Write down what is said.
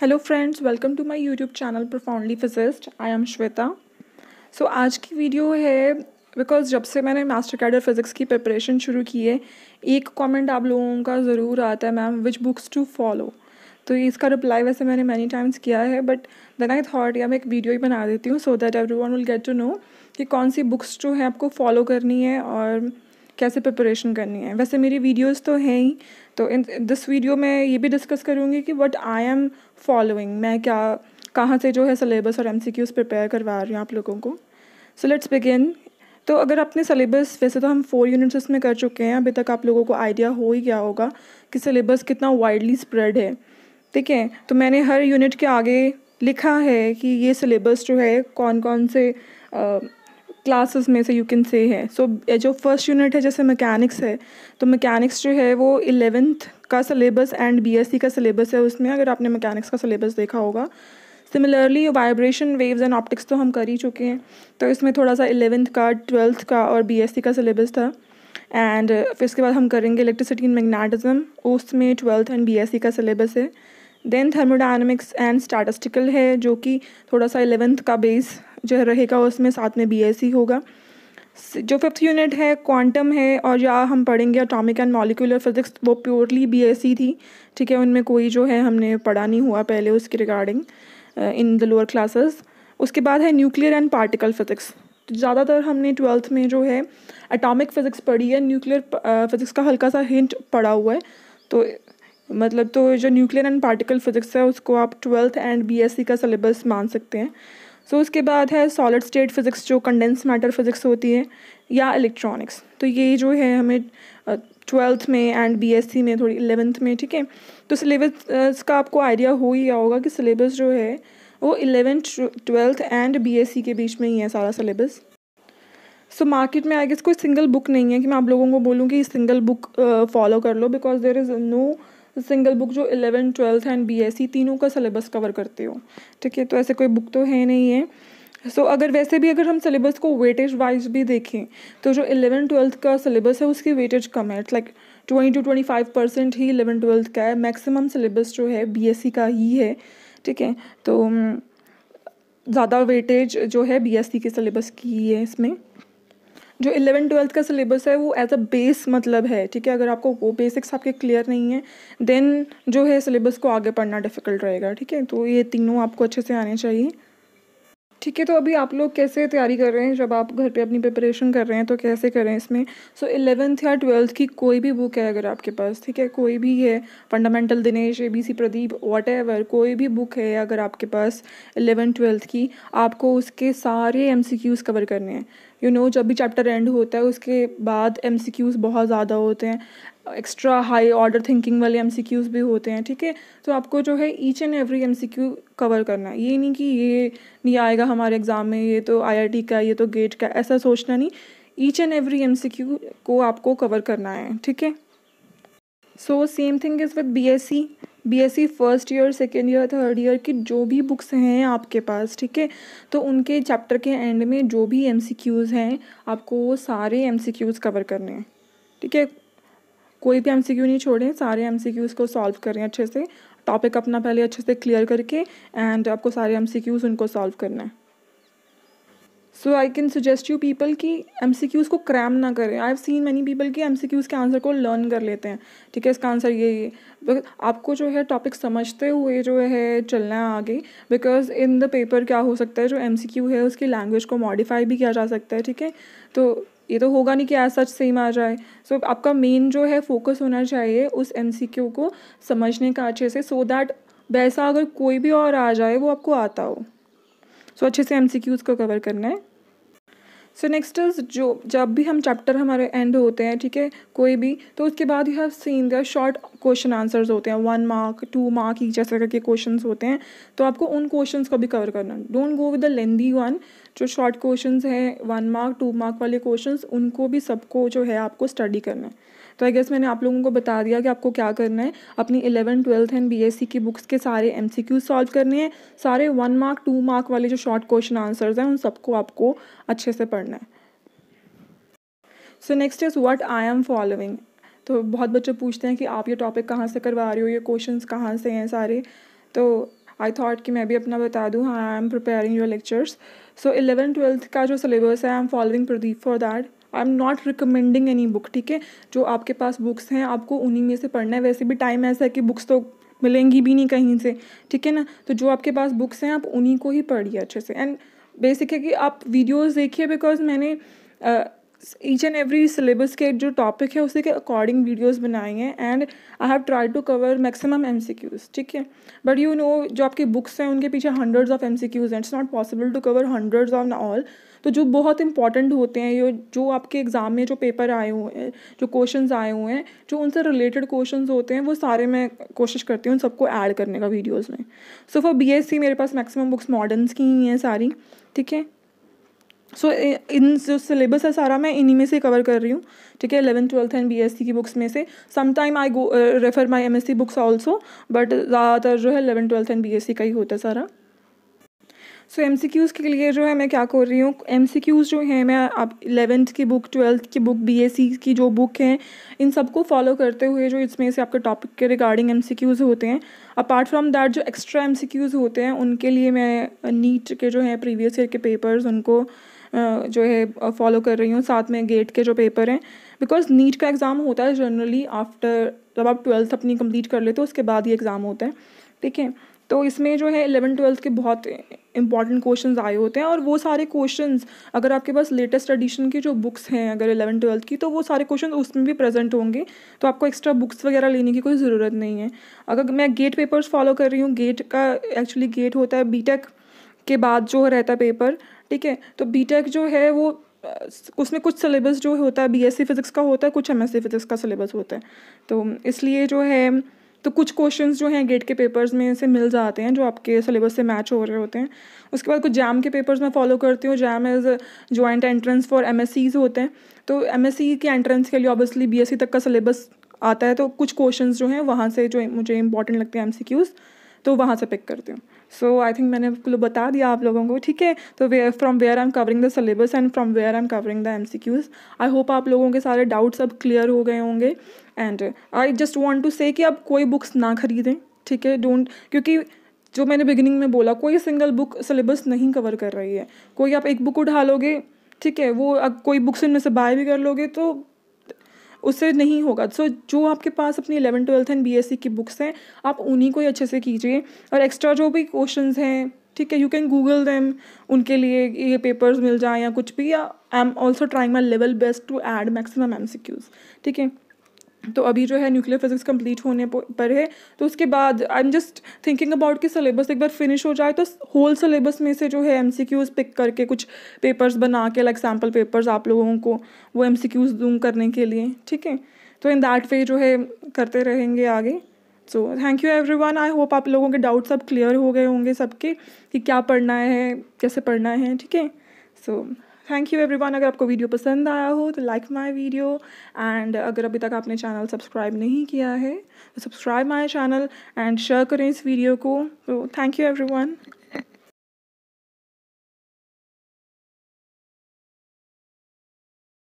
hello friends welcome to my YouTube channel profoundly physicist I am Shweta so आज की video है because जब से मैंने मास्टर कैडर फिज़िक्स की प्रिपरेशन शुरू की है एक कमेंट आप लोगों का ज़रूर आता है ma'am which books to follow तो इसका रिप्लाई वैसे मैंने मैनी टाइम्स किया है बट देन आई थॉट या मैं एक वीडियो ही बना देती हूँ so that everyone will get to know कि कौन सी बुक्स जो है आपको फॉलो करनी है और कैसे प्रिपरेशन करनी है वैसे मेरी वीडियोस तो हैं ही तो इन दिस वीडियो में ये भी डिस्कस करूँगी कि वट आई एम फॉलोइंग मैं क्या कहाँ से जो है सिलेबस और एम सी क्यूज़ प्रिपेयर करवा रही हूँ आप लोगों को सो लेट्स बिगिन तो अगर अपने सिलेबस वैसे तो हम फोर यूनिट्स इसमें कर चुके हैं अभी तक आप लोगों को आइडिया हो ही गया होगा कि सिलेबस कितना वाइडली स्प्रेड है ठीक है तो मैंने हर यूनिट के आगे लिखा है कि ये सिलेबस जो है कौन कौन से क्लासेस में से यू कैन से है सो so, जो फर्स्ट यूनिट है जैसे मैकेनिक्स है तो मैकेनिक्स जो है वो इलेवेंथ का सिलेबस एंड बीएससी का सिलेबस है उसमें अगर आपने मैकेनिक्स का सिलेबस देखा होगा similarly vibration waves and optics तो हम कर ही चुके हैं तो इसमें थोड़ा सा इलेवेंथ का ट्वेल्थ का और बी का सिलेबस था एंड फिर इसके बाद हम करेंगे इलेक्ट्रिसिटी इन मैग्नेटिज्म उसमें ट्वेल्थ एंड बी का सिलेबस है देन थर्मोडाइनमिक्स एंड स्टैटिस्टिकल है जो कि थोड़ा सा एलेवेंथ का बेस जो रहेगा उसमें साथ में बी e होगा जो फिफ्थ यूनिट है क्वांटम है और या हम पढ़ेंगे अटॉमिक एंड मॉलिकुलर फिजिक्स वो प्योरली बीएससी e थी ठीक है उनमें कोई जो है हमने पढ़ा नहीं हुआ पहले उसके regarding in the lower classes उसके बाद है न्यूक्लियर एंड पार्टिकल फिजिक्स ज़्यादातर हमने ट्वेल्थ में जो है अटोमिक फिज़िक्स पढ़ी है न्यूक्लियर फिज़िक्स का हल्का सा हिंट पड़ा हुआ है तो मतलब तो जो न्यूक्लियर एंड पार्टिकल फिज़िक्स है उसको आप ट्वेल्थ एंड बीएससी का सिलेबस मान सकते हैं सो so, उसके बाद है सॉलिड स्टेट फिज़िक्स जो कंडेंस मैटर फिज़िक्स होती है या इलेक्ट्रॉनिक्स तो ये जो है हमें ट्वेल्थ में एंड बीएससी में थोड़ी एलेवंथ में ठीक है तो सिलेबस का आपको आइडिया हो ही होगा कि सिलेबस जो है वो इलेवेंथ ट्वेल्थ एंड बीएससी के बीच में ही है सारा सिलेबस सो मार्केट में आएगा कोई सिंगल बुक नहीं है कि मैं आप लोगों को बोलूँ कि सिंगल बुक फॉलो कर लो because there is no single book जो इलेवन ट्वेल्थ एंड बीएससी तीनों का सिलेबस कवर करते हो ठीक है तो ऐसे कोई बुक तो है नहीं है सो so, अगर वैसे भी अगर हम सिलेबस को वेटेज वाइज भी देखें तो जो इलेवन ट्वेल्थ का सिलेबस है उसकी वेटेज कम है it's like twenty to twenty five percent ही इलेवन ट्वेल्थ का है मैक्सिमम सिलेबस जो है बीएससी का ही है ठीक है तो ज़्यादा वेटेज जो है बीएससी के सिलेबस की ही है इसमें जो इलेवन ट्वेल्थ का सिलेबस है वो एज अ बेस मतलब है ठीक है अगर आपको वो बेसिक्स आपके क्लियर नहीं है देन जो है सिलेबस को आगे पढ़ना डिफ़िकल्ट रहेगा ठीक है तो ये तीनों आपको अच्छे से आने चाहिए ठीक है तो अभी आप लोग कैसे तैयारी कर रहे हैं जब आप घर पे अपनी प्रिपरेशन कर रहे हैं तो कैसे करें इसमें सो so, इलेवेंथ या ट्वेल्थ की कोई भी बुक है अगर आपके पास ठीक है कोई भी है fundamental Dinesh A B C Pradeep whatever कोई भी बुक है अगर आपके पास इलेवन ट्वेल्थ की आपको उसके सारे एम सी क्यूज़ कवर करने हैं यू नो जब भी चैप्टर एंड होता है उसके बाद एम बहुत ज़्यादा होते हैं एक्स्ट्रा हाई ऑर्डर थिंकिंग वाले एम भी होते हैं ठीक है तो आपको जो है each and every M cover करना है ये नहीं कि ये नहीं आएगा हमारे एग्ज़ाम में ये तो आई का ये तो गेट का ऐसा सोचना नहीं ईच एंड एवरी एम को आपको कवर करना है ठीक है so same thing is with B S C BSc first year second year third year की जो भी बुक्स हैं आपके पास ठीक है तो उनके चैप्टर के एंड में जो भी एमसीक्यूज़ हैं आपको वो सारे एमसीक्यूज़ कवर करने हैं ठीक है कोई भी एमसीक्यू नहीं छोड़ें सारे एमसीक्यूज़ को सॉल्व करें अच्छे से टॉपिक अपना पहले अच्छे से क्लियर करके एंड आपको सारे क्यूज़ उनको सॉल्व करना है so I can suggest you people कि एम सी क्यूज़ को क्रैम ना करें I have seen many people कि एम सी क्यूज़ के आंसर को लर्न कर लेते हैं ठीक है इसका आंसर ये ये आपको जो है टॉपिक समझते हुए जो है चलना है आगे बिकॉज इन द पेपर क्या हो सकता है जो एम सी क्यू है उसकी लैंग्वेज को मॉडिफाई भी किया जा सकता है ठीक है तो ये तो होगा नहीं कि एज सच सेम आ जाए सो so, आपका मेन जो है फोकस होना चाहिए उस एम सी क्यू को समझने का अच्छे से सो so दैट वैसा अगर कोई भी और आ जाए वो आपको आता हो सो so, अच्छे से एम सी क्यूज़ को कवर करना है सो नेक्स्ट इज जो जब भी हम चैप्टर हमारे एंड होते हैं ठीक है कोई भी तो उसके बाद you have seen the short question answers होते हैं वन मार्क टू मार्क ही जैसे करके क्वेश्चन होते हैं तो आपको उन क्वेश्चन को भी कवर करना don't go with the lengthy one जो शॉर्ट क्वेश्चन हैं वन मार्क टू मार्क वाले क्वेश्चन उनको भी सबको जो है आपको स्टडी करना है तो आई गेस मैंने आप लोगों को बता दिया कि आपको क्या करना है अपनी इलेवन ट्वेल्थ एंड सी की बुक्स के सारे एम सॉल्व करने हैं सारे वन मार्क टू मार्क वाले जो शॉर्ट क्वेश्चन आंसर्स हैं उन सबको आपको अच्छे से पढ़ना है so next is what I am following तो बहुत बच्चे पूछते हैं कि आप ये टॉपिक कहाँ से करवा रहे हो ये क्वेश्चन कहाँ से हैं सारे तो आई थॉट कि मैं भी अपना बता दूँ हाँ I am preparing your lectures so eleven twelfth का जो सिलेबस है I am following Pradeep for that I am not recommending any book ठीक है जो आपके पास बुक्स हैं आपको उन्हीं में से पढ़ना है वैसे भी टाइम ऐसा है कि बुक्स तो मिलेंगी भी नहीं कहीं से ठीक है ना तो जो आपके पास बुक्स हैं आप उन्हीं को ही पढ़िए अच्छे से एंड बेसिक है कि आप वीडियोज़ देखिए बिकॉज मैंने ईच एंड एवरी सिलेबस के जो टॉपिक है उसी के अकॉर्डिंग वीडियोस बनाए हैं and I have try to cover maximum M C Qs ठीक है बट यू नो जो आपकी बुक्स हैं उनके पीछे hundreds of M C Qs and it's not possible to cover hundreds of all तो जो बहुत इंपॉर्टेंट होते हैं ये जो आपके एग्ज़ाम में जो पेपर आए हुए हैं जो क्वेश्चन आए हुए हैं जो उनसे रिलेटेड क्वेश्चन होते हैं वो सारे मैं कोशिश करती हूँ उन सबको ऐड करने का वीडियोज़ में सो फॉर बी मेरे पास मैक्सिमम बुक्स मॉडर्नस की ही हैं सारी ठीक है सो so, इन जो सिलेबस है सारा मैं इन्हीं में से कवर कर रही हूँ ठीक है एलेवन ट्वेल्थ एंड बीएससी की बुक्स में से sometime I go refer my MSc books also but ज़्यादातर जो है एलेवन ट्वेल्थ एंड बीएससी का ही होता है सारा सो एम के लिए जो है मैं क्या कर रही हूँ एम जो हैं मैं आप इलेवेंथ की बुक ट्वेल्थ की बुक बी की जो बुक हैं इन सबको फॉलो करते हुए जो इसमें से आपके टॉपिक के रिगार्डिंग एम होते हैं अपार्ट फ्रॉम दैट जो एक्स्ट्रा एम होते हैं उनके लिए मैं नीट के जो है प्रीवियस ईयर के पेपर्स उनको जो है फॉलो कर रही हूँ साथ में गेट के जो पेपर हैं बिकॉज नीट का एग्ज़ाम होता है जनरली आफ्टर जब आप ट्वेल्थ अपनी कंप्लीट कर लेते हो उसके बाद ही एग्ज़ाम होता है ठीक है तो इसमें जो है इलेवन ट्वेल्थ के बहुत इंपॉर्टेंट क्वेश्चंस आए होते हैं और वो सारे क्वेश्चंस अगर आपके पास लेटेस्ट एडिशन की जो बुक्स हैं अगर इलेवन ट्वेल्थ की तो वो सारे क्वेश्चन उसमें भी प्रेजेंट होंगे तो आपको एक्स्ट्रा बुक्स वगैरह लेने की कोई ज़रूरत नहीं है अगर मैं गेट पेपर्स फॉलो कर रही हूँ गेट का एक्चुअली गेट होता है बी के बाद जो रहता है पेपर ठीक है तो बी जो है वो उसमें कुछ सिलेबस जो होता है बी फिज़िक्स का होता है कुछ एम फिज़िक्स का सिलेबस होता है तो इसलिए जो है तो कुछ क्वेश्चंस जो हैं गेट के पेपर्स में से मिल जाते हैं जो आपके सिलेबस से मैच हो रहे होते हैं उसके बाद कुछ जैम के पेपर्स मैं फॉलो करती हूँ JAM as joint entrance for M होते हैं तो एम के एंट्रेंस के लिए ऑब्वियसली बी तक का सिलेबस आता है तो कुछ क्वेश्चंस जो हैं वहाँ से जो मुझे इंपॉर्टेंट लगते हैं एम तो वहाँ से पिक करती हूँ सो आई थिंक मैंने आपको बता दिया आप लोगों को ठीक है तो way from where I am covering the syllabus and from where I am covering the M C Qs I hope आप लोगों के सारे डाउट्स अब क्लियर हो गए होंगे and I just want to say कि आप कोई बुक्स ना खरीदें ठीक है डोंट क्योंकि जो मैंने बिगिनिंग में बोला कोई सिंगल बुक सिलेबस नहीं कवर कर रही है कोई आप एक बुक उठा लोगे ठीक है वो अब कोई बुक्स इनमें से बाय भी कर लोगे तो उससे नहीं होगा सो so, जो आपके पास अपनी इलेवन ट्वेल्थ एंड बी की बुक्स हैं आप उन्हीं को ही अच्छे से कीजिए और एक्स्ट्रा जो भी क्वेश्चन हैं ठीक है यू कैन गूगल दैम उनके लिए ये पेपर्स मिल जाए या कुछ भी या I am also trying my level best to add maximum M ठीक है तो अभी जो है न्यूक्लियर फिजिक्स कंप्लीट होने पर है तो उसके बाद I am just thinking about कि सिलेबस एक बार फिनिश हो जाए तो होल सिलेबस में से जो है एम सी क्यूज़ पिक करके कुछ पेपर्स बना के लाइक सैम्पल पेपर्स आप लोगों को वो एम सी क्यूज़ जूम करने के लिए ठीक है तो इन दैट वे जो है करते रहेंगे आगे so thank you everyone I hope आप लोगों के डाउट सब क्लियर हो गए होंगे सबके कि क्या पढ़ना है कैसे पढ़ना है ठीक है सो थैंक यू एवरीवन अगर आपको वीडियो पसंद आया हो तो लाइक माय वीडियो एंड अगर अभी तक आपने चैनल सब्सक्राइब नहीं किया है तो subscribe my channel and share करें इस वीडियो को तो थैंक यू एवरीवन